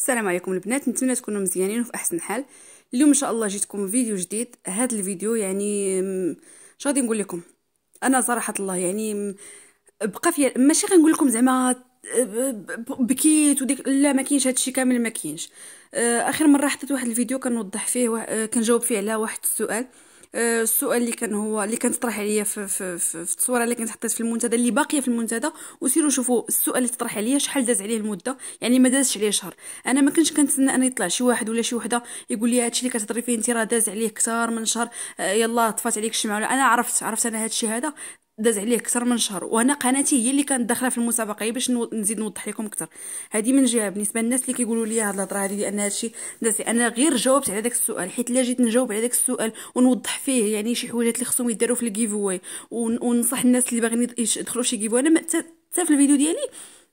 السلام عليكم البنات نتمنى تكونوا مزيانين وفي احسن حال اليوم ان شاء الله جيتكم فيديو جديد هذا الفيديو يعني اش غادي نقول لكم انا صراحه الله يعني بقى في ماشي غنقول لكم زعما بكيت وديك لا ما كاينش هادشي كامل ما كاينش أه، اخر مره حطيت واحد الفيديو كنوضح فيه كنجاوب فيه على واحد السؤال آه، السؤال اللي كان هو اللي كان تطرح عليا في, في, في, في الصوره اللي كانت حطيت في المنتدى اللي باقيه في المنتدى وسيروا شوفوا السؤال اللي تطرح عليا شحال داز عليه المده يعني ما دازش عليه شهر انا ما كنتش كنتسنى ان يطلع شي واحد ولا شي وحده يقول لي هادشي اللي كتهضري فيه انت راه داز عليه كثار من شهر آه، يلا طفات عليك الشمعه انا عرفت عرفت انا هادشي هذا داز عليه اكثر من شهر وانا قناتي هي اللي كانت داخله في المسابقه غير باش نزيد نوضح لكم اكثر هذه من جهه بالنسبه للناس اللي كيقولوا لي هاد الهضره هذه لان هادشي داز انا غير جاوبت على داك السؤال حيت لا جيت نجاوب على داك السؤال ونوضح فيه يعني شي حوايج اللي خصهم يداروا في الكيفواي وننصح الناس اللي باغيين يدخلوا شي واي انا حتى في الفيديو ديالي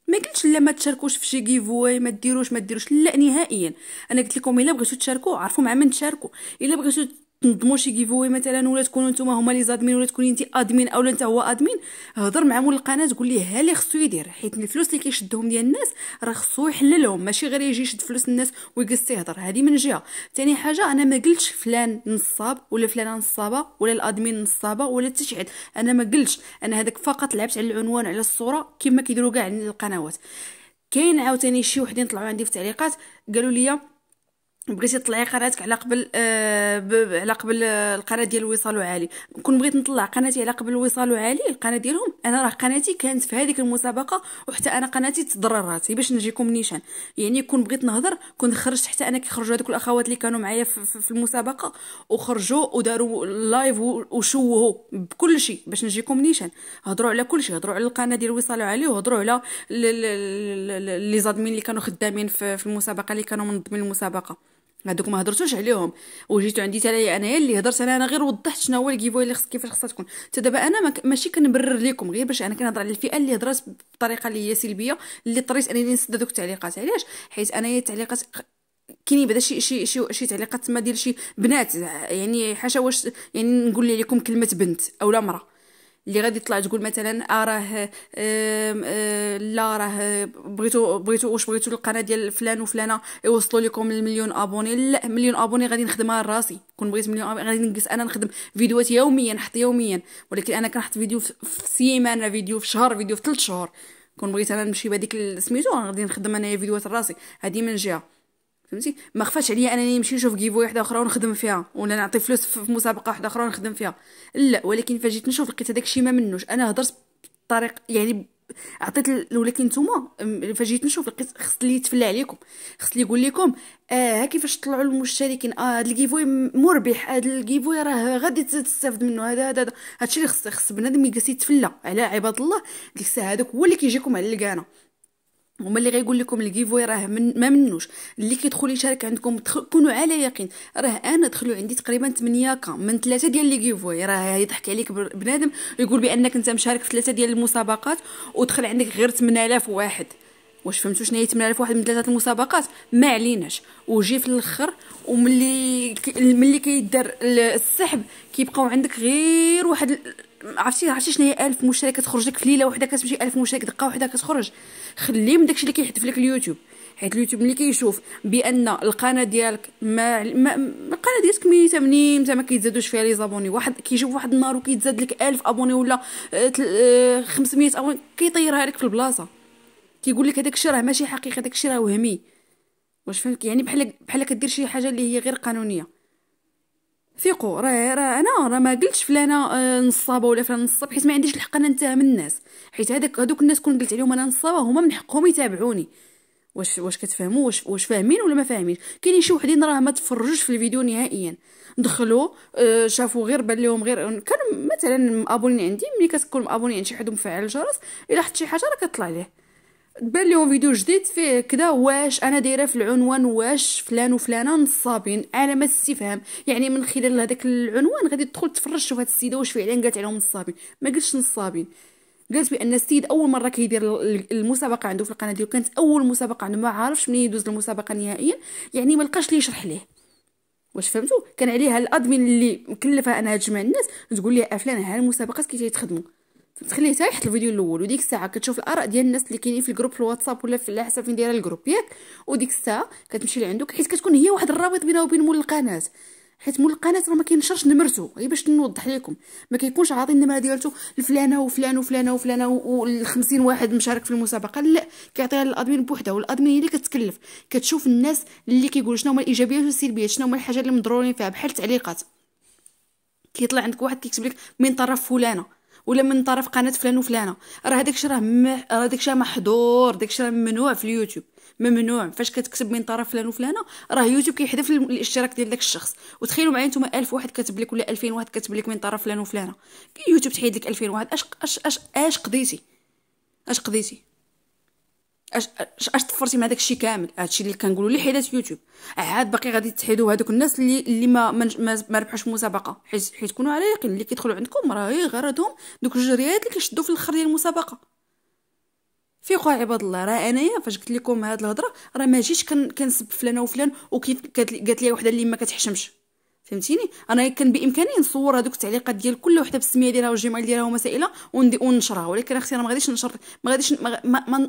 ما قلتش لا ما تشاركوش في شي واي ما ديروش ما ديروش لا نهائيا انا قلت لكم الا بغيتو تشاركوا عرفوا مع من تشاركوا الا بغيتو تنظموا شي جيفوي مثلا ولا تكونوا نتوما هما لي زادمين ولا تكوني انت ادمين اولا انت هو ادمين هضر مع مول القناه تقول ليه ها اللي خصو يدير حيت الفلوس اللي كيشدهم ديال الناس راه خصو يحللهم ماشي غير يجي يشد فلوس الناس ويجلس يهضر هذه من جهه ثاني حاجه انا ما قلتش فلان نصاب ولا فلانه نصابه ولا الادمين نصابه ولا التشعيد انا ما قلتش انا هذاك فقط لعبت على العنوان على الصوره كما كيديروا كاع القنوات كاين عاوتاني شي وحدين طلعوا عندي في التعليقات قالوا لي بغيتي تطلعي قناتك على قبل آه على قبل آه، القناه ديال وصال وعالي كون بغيت نطلع قناتي على قبل وصال وعالي القناه ديالهم انا راه قناتي كانت في هذيك المسابقه وحتى انا قناتي تضررات باش نجيكم نيشان يعني كون بغيت نهضر كنت خرجت حتى انا كيخرجوا هذوك الاخوات اللي كانوا معايا في, في المسابقه وخرجوا وداروا لايف وشوهوا بكل شيء باش نجيكم نيشان هضروا على كل شيء هضروا على القناه ديال وصال وعالي وهضروا على لي زادمين اللي كانوا خدامين في, في المسابقه اللي كانوا منظمين المسابقه هذوك ما هضرتوش عليهم وجيتو عندي انا انايا اللي هضرت عليها انا غير وضحت شنو هو الكيفوي اللي خص كيفاش خصها تكون حتى دابا انا ماشي كنبرر لكم غير باش انا كنهضر على الفئه اللي هضرات بطريقه اللي هي سلبيه اللي اضطريت انني نسد دوك التعليقات علاش حيت انايا التعليقات كاين بعدا شي شي شي, شي تعليقات تما ديال شي بنات يعني حاشا واش يعني نقول لكم كلمه بنت اولا مراه اللي غادي تطلع تقول مثلا اراه راه آه، آه، لا راه بغيتو بغيتو واش بغيتو القناه ديال فلان وفلانه يوصلوا لكم المليون ابوني لا مليون ابوني غادي نخدمها راسي كون بغيت مليون ابوني غادي نجلس انا نخدم فيديوهات يوميا نحط يوميا ولكن انا كنحط فيديو في سيمانه فيديو في شهر فيديو في ثلاث شهور كون بغيت انا نمشي بهذيك سميتو غادي نخدم انايا فيديوهات راسي هذه من جهه فهمتي ما خفاش عليا انني نمشي نشوف جيفو وحده اخرى ونخدم فيها ولا نعطي فلوس في مسابقه وحده اخرى ونخدم فيها لا ولكن فجيت نشوف لقيت هذاك الشيء ما منوش انا هضرت بطريق يعني عطيت ولكن نتوما فجيت نشوف لقيت خص اللي يتفلى عليكم خص اللي يقول لكم اه كيفاش طلعوا المشتركين اه هذا الكيفوي مربح هذا الكيفوي راه غادي تستافد منه هذا هذا الشيء اللي خص خص بنادم يجلس يتفلى على عباد الله ديك الساعه هذاك هو اللي كيجيكم على الكانه هما اللي غيقول لكم الكيفوي راه من ما منوش اللي كيدخل يشارك عندكم كونوا على يقين راه انا دخلوا عندي تقريبا 8 كا من ثلاثه ديال لي كيفوي راه يضحك عليك بنادم يقول بانك انت مشارك في ثلاثه ديال المسابقات ودخل عندك غير 8000 واحد واش فهمتوا شنو هي 8000 واحد من ثلاثه المسابقات ما عليناش وجي في الاخر وملي ملي كيدار السحب كيبقاو عندك غير واحد عرفتي عرفتي شنو هي 1000 مشترك تخرج لك في ليله وحده كتمشي 1000 مشترك دقه وحده كتخرج خليه من داكشي اللي كيحذف لك اليوتيوب حيت اليوتيوب ملي كيشوف بان القناه ديالك ما, ما القناه ديالك ميته منين ما كيتزادوش فيها لي زابوني واحد كيشوف واحد النهار وكيتزاد لك 1000 ابوني ولا 500 آه، آه، ابوني كيطيرها لك في البلاصه كيقول لك هذاك الشيء راه ماشي حقيقي هذاك الشيء راه وهمي واش فهمت يعني بحال بحال كدير شي حاجه اللي هي غير قانونيه فيقو راه را انا راه ما قلتش فلانه آه، نصابه ولا فلان نصاب حيت ما عنديش الحق انا نتهم الناس حيت هذاك هذوك الناس كون قلت عليهم انا نصابه هما من حقهم يتابعوني واش واش كتفهموا واش واش فاهمين ولا ما فاهمينش كاينين شي وحدين راه ما تفرجوش في الفيديو نهائيا دخلوا آه، شافوا غير بان لهم غير كانوا مثلا مابونين عندي ملي كتكون مابوني عند شي حد مفعل الجرس الا حط شي حاجه راه كطلع ليه بان لهم فيديو جديد فيه كذا واش انا دايره في العنوان واش فلان وفلانه نصابين علامه استفهام يعني من خلال هذاك العنوان غادي تدخل تفرج تشوف هاد السيده واش فعلا قالت عليهم نصابين ما قالتش نصابين قالت بان السيد اول مره كيدير المسابقه عنده في القناه ديالو كانت اول مسابقه عنده ما عارفش منين يدوز المسابقه نهائيا يعني ما لقاش لي يشرح ليه واش فهمتوا كان عليها الادمين اللي مكلفها انها تجمع الناس تقول ليها افلان ها المسابقات كي تخدموا تخليه حتى يحط الفيديو الاول وديك الساعه كتشوف الاراء ديال الناس اللي كاينين في الجروب في الواتساب ولا في الحساب حسب فين دايره الجروب ياك وديك الساعه كتمشي لعندك حيت كتكون هي واحد الرابط بينها وبين مول القناه حيت مول القناه راه ما كينشرش نمرته غير باش نوضح لكم ما كيكونش عاطي النمره ديالته لفلانه وفلان وفلانه وفلانه وال50 واحد مشارك في المسابقه لا كيعطيها للادمين بوحدها والادمين هي اللي كتكلف كتشوف الناس اللي كيقولوا شنو هما الايجابيات والسلبيات شنو هما الحاجه اللي مضرورين فيها بحال التعليقات كيطلع عندك واحد كيكتب لك من طرف فلانه ولا من طرف قناه فلان وفلانه راه هذاك الشيء راه مح... راه داك الشيء محظور داك الشيء راه ممنوع في اليوتيوب ممنوع فاش كتكتب من طرف فلان وفلانه راه يوتيوب كيحذف الاشتراك ديال داك الشخص وتخيلوا معايا نتوما 1000 واحد كاتب لك ولا 2000 واحد كاتب لك من طرف فلان وفلانه يوتيوب تحيد لك 2000 واحد اش اش اش, أش قضيتي اش قضيتي اش اش تفرتي مع داك الشيء كامل هادشي اللي كنقولوا لي حيدات يوتيوب عاد اه، باقي غادي تحيدوا هذوك الناس اللي اللي ما ما, ما ربحوش المسابقه حيت حيت تكونوا على يقين اللي كيدخلوا عندكم راه غرضهم دوك الجريات اللي كيشدوا في الاخر ديال المسابقه فيقوا عباد الله راه انايا فاش قلت لكم هاد الهضره راه ما جيتش كنسب فلان وفلان وكيف قالت لي وحده اللي ما كتحشمش فهمتيني انا كان بامكاني نصور هذوك التعليقات ديال كل وحده بالسميه ديالها والجمال ديالها ومسائلها ونشرها ولكن اختي انا ما غاديش نشر ما غاديش ما ما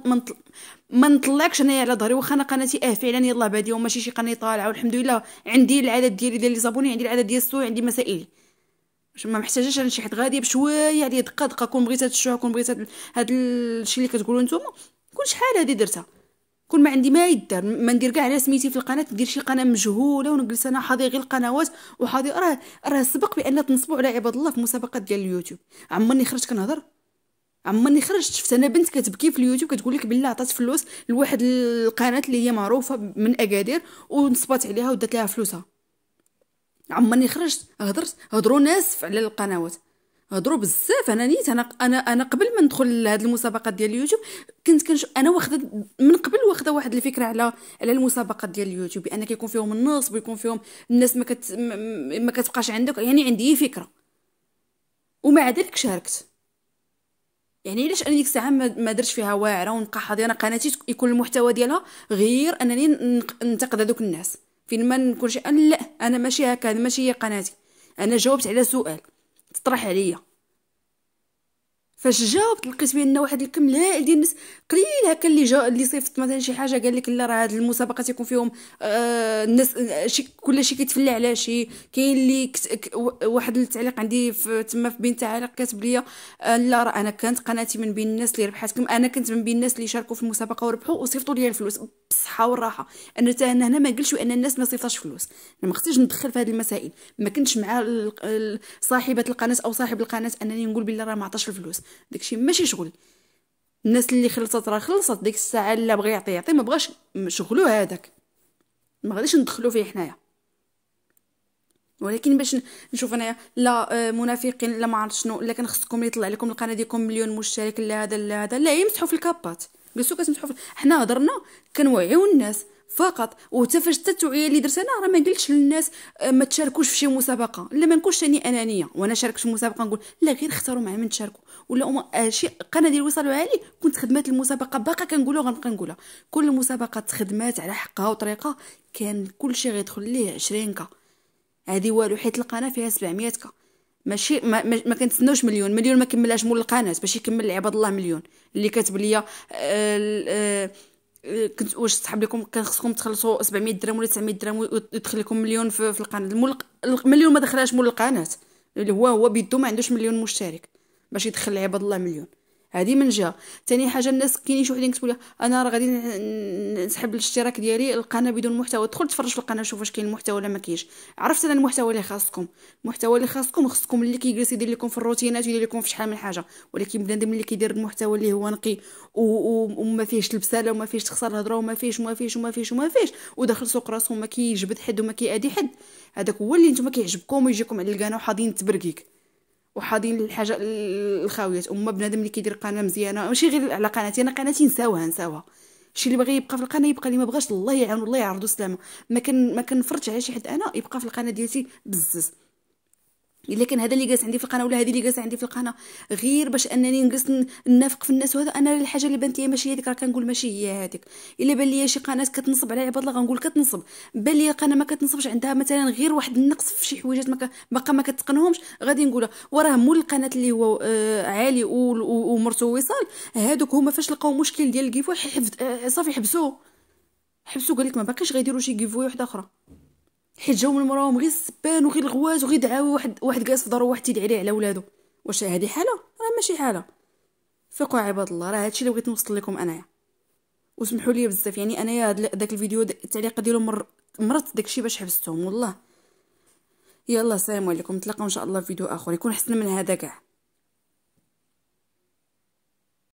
ما, نطلعكش انايا على ظهري واخا انا قناتي اه فعلا يلاه باديه وماشي شي قناه طالعه والحمد لله عندي العدد ديالي ديال لي زابوني عندي العدد ديال السوي عندي مسائلي ما محتاجاش انا شي حد غادي بشويه عليه دقه دقه كون بغيت هاد الشعور كون بغيت هاد الشيء اللي كتقولوا نتوما كل شحال هادي درتها كل ما عندي ما يدار ما ندير كاع على سميتي في القناه ندير شي قناه مجهوله ونجلس انا حاضي غير القنوات وحاضي راه راه سبق بان تنصبوا على عباد الله في مسابقات ديال اليوتيوب عمرني خرجت كنهضر عمرني خرجت شفت انا بنت كتبكي في اليوتيوب كتقول لك بالله عطات فلوس لواحد القناه اللي هي معروفه من اكادير ونصبات عليها ودات لها فلوسها عمرني خرجت هضرت هضروا ناس على القنوات هضروا بزاف انا نيت انا انا انا قبل ما ندخل لهاد المسابقات ديال اليوتيوب كنت كنش انا واخده من قبل واخده واحد الفكره على على المسابقات ديال اليوتيوب بان كيكون فيهم النصب ويكون فيهم الناس ما كت ما كتبقاش عندك يعني عندي فكره ومع ذلك شاركت يعني علاش انا ديك الساعه ما درتش فيها واعره ونبقى حاضره قناتي يكون المحتوى ديالها غير انني ننتقد هذوك الناس فين ما نكونش لا انا ماشي هكا ماشي هي قناتي انا جاوبت على سؤال تطرح عليا فاش جاوبت لقيت بان واحد الكم هائل ديال الناس قليل هكا اللي جا اللي صيفط مثلا شي حاجه قال لك لا راه هاد المسابقه تيكون فيهم آه الناس آه، شي كل شيء كيتفلى على شي كاين اللي كت... واحد التعليق عندي في تما في بين تعاليق كاتب لي آه لا راه انا كانت قناتي من بين الناس اللي ربحات كم انا كنت من بين الناس اللي شاركوا في المسابقه وربحوا وصيفطوا لي الفلوس بالصحه والراحه انا حتى انا هنا ما قلتش بان الناس ما صيفطاش فلوس انا ما خصنيش ندخل في هذه المسائل ما كنتش مع صاحبه القناه او صاحب القناه انني نقول بالله راه ما عطاش الفلوس داكشي ماشي شغل الناس اللي خلصت راه خلصت ديك الساعه اللي بغى يعطي يعطي ما بغاش شغلو هذاك ما غاديش ندخلو فيه حنايا ولكن باش نشوف انايا لا آه، منافقين لا ما عرفت شنو لا كان خصكم يطلع لكم القناه ديالكم مليون مشترك لا هذا لا هذا لا يمسحوا في الكابات جلسوا كتمسحوا في حنا هضرنا كنوعيو الناس فقط وحتى فاش التوعيه اللي درت انا راه ما قلتش للناس آه، ما تشاركوش في شي مسابقه لا ما نكونش ثاني انانيه وانا شاركت في مسابقه نقول لا غير اختاروا مع من تشاركوا ولا آه، شي قناه ديال وصلوا عالي كنت خدمات المسابقه باقا كنقولها غنبقى نقولها كل مسابقه تخدمات على حقها وطريقه كان كلشي غيدخل ليه 20 كا هذه والو حيت القناه فيها 700 كا ماشي ما, ما, ما كنتسناوش مليون مليون ما كملهاش مول القناه باش يكمل عباد الله مليون اللي كاتب ليا آه، آه، كنت واش صحاب لكم كان خصكم تخلصوا 700 درهم ولا 900 درهم ويدخل لكم مليون في, في القناه المليون ما دخلهاش مول القناه اللي هو هو بيدو ما عندوش مليون مشترك باش يدخل عباد الله مليون هذه من جهه ثاني حاجه الناس كاينين شي وحدين كتقول انا راه غادي نسحب الاشتراك ديالي القناه بدون محتوى دخل تفرج في القناه شوف واش كاين المحتوى ولا ما كاينش عرفت انا المحتوى اللي خاصكم المحتوى اللي خاصكم خاصكم اللي كيجلس يدير لكم في الروتينات ويدير لكم في شحال من حاجه ولكن بنادم اللي, اللي كيدير المحتوى اللي هو نقي وما فيهش البساله وما فيهش تخسر الهضره وما فيهش وما فيهش وما فيهش وما فيهش وداخل سوق راسه ما كيجبد حد وما كيأدي حد هذاك هو اللي نتوما كيعجبكم ويجيكم على القناه وحاضين تبركيك وحاضين الحاجه الخاويات اما بنادم اللي كيدير قناه مزيانه ماشي غير على قناتي انا قناتي نساوها نساوها شي اللي باغي يبقى في القناه يبقى اللي ما بغاش الله يعاون الله يعرضو سلامه ما كان ما كنفرضش على شي حد انا يبقى في القناه ديالتي بزز لكن هذا اللي جالس عندي في القناه ولا هذه اللي جالسه عندي في القناه غير باش انني نجلس ننافق في الناس وهذا انا الحاجه اللي بانت لي ماشي هذيك راه كنقول ماشي هي هذيك الا بان لي شي قناه كتنصب على عباد الله غنقول كتنصب بان لي قناه ما كتنصبش عندها مثلا غير واحد النقص في شي حويجات باقا ما, ك... ما كتقنهمش غادي نقولها وراه مول القناه اللي هو آه، عالي ومرتو وصال هذوك هما فاش لقاو مشكل ديال الكيفو آه، صافي حبسوه حبسو قال لك ما باقيش غيديروا شي كيفو وحده اخرى حيت جاو من مراهم غير السبان وغير الغواز وغير دعاوى واحد واحد جالس في دارو واحد تيدعي عليه على ولادو واش هذه حاله راه ماشي حاله فقوا عباد الله راه هادشي اللي بغيت نوصل لكم انايا وسمحوا لي بزاف يعني انايا داك الفيديو التعليق ديالو مر مرت داكشي باش حبستهم والله يلا السلام عليكم نتلاقاو ان شاء الله في فيديو اخر يكون احسن من هذا كاع